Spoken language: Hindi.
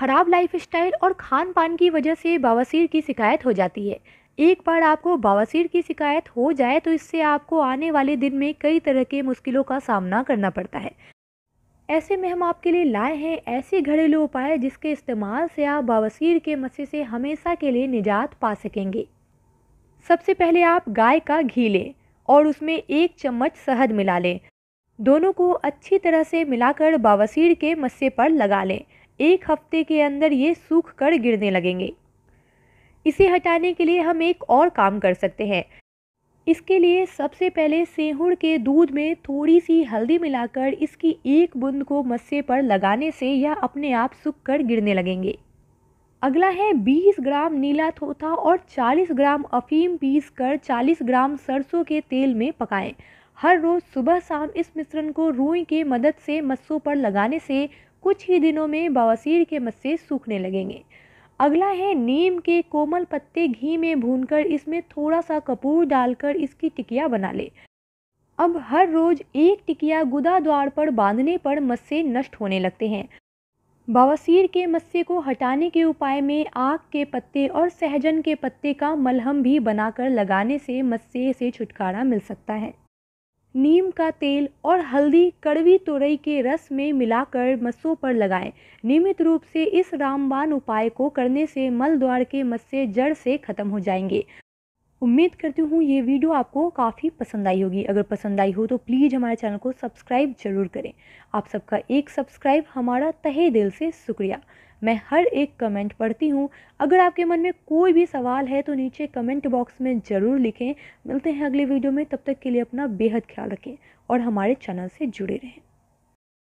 ख़राब लाइफस्टाइल और खान पान की वजह से बवासीर की शिकायत हो जाती है एक बार आपको बवासीर की शिकायत हो जाए तो इससे आपको आने वाले दिन में कई तरह के मुश्किलों का सामना करना पड़ता है ऐसे में हम आपके लिए लाए हैं ऐसे घरेलू उपाय जिसके इस्तेमाल से आप बवासीर के मसे से हमेशा के लिए निजात पा सकेंगे सबसे पहले आप गाय का घी लें और उसमें एक चम्मच शहद मिला लें दोनों को अच्छी तरह से मिलाकर बवासीर के मस्से पर लगा लें एक हफ्ते के अंदर ये सूख कर गिरने लगेंगे इसे हटाने के लिए हम एक और काम कर सकते हैं इसके लिए सबसे पहले सेहुड़ के दूध में थोड़ी सी हल्दी मिलाकर इसकी एक बूंद को मस्से पर लगाने से यह अपने आप सूख कर गिरने लगेंगे अगला है 20 ग्राम नीला थोथा और 40 ग्राम अफीम पीस कर 40 ग्राम सरसों के तेल में पकाएं। हर रोज़ सुबह शाम इस मिश्रण को रूई के मदद से मस्सों पर लगाने से कुछ ही दिनों में बवासीर के मस्से सूखने लगेंगे अगला है नीम के कोमल पत्ते घी में भूनकर इसमें थोड़ा सा कपूर डालकर इसकी टिकिया बना ले अब हर रोज एक टिकिया गुदा द्वार पर बांधने पर मस्से नष्ट होने लगते हैं बवासीर के मस्से को हटाने के उपाय में आग के पत्ते और सहजन के पत्ते का मलहम भी बनाकर लगाने से मस्से से छुटकारा मिल सकता है नीम का तेल और हल्दी कड़वी तुरई के रस में मिलाकर मस्सों पर लगाएं नियमित रूप से इस रामबान उपाय को करने से मल द्वार के मस्से जड़ से ख़त्म हो जाएंगे उम्मीद करती हूँ ये वीडियो आपको काफ़ी पसंद आई होगी अगर पसंद आई हो तो प्लीज़ हमारे चैनल को सब्सक्राइब ज़रूर करें आप सबका एक सब्सक्राइब हमारा तहे दिल से शुक्रिया मैं हर एक कमेंट पढ़ती हूँ अगर आपके मन में कोई भी सवाल है तो नीचे कमेंट बॉक्स में ज़रूर लिखें मिलते हैं अगले वीडियो में तब तक के लिए अपना बेहद ख्याल रखें और हमारे चैनल से जुड़े रहें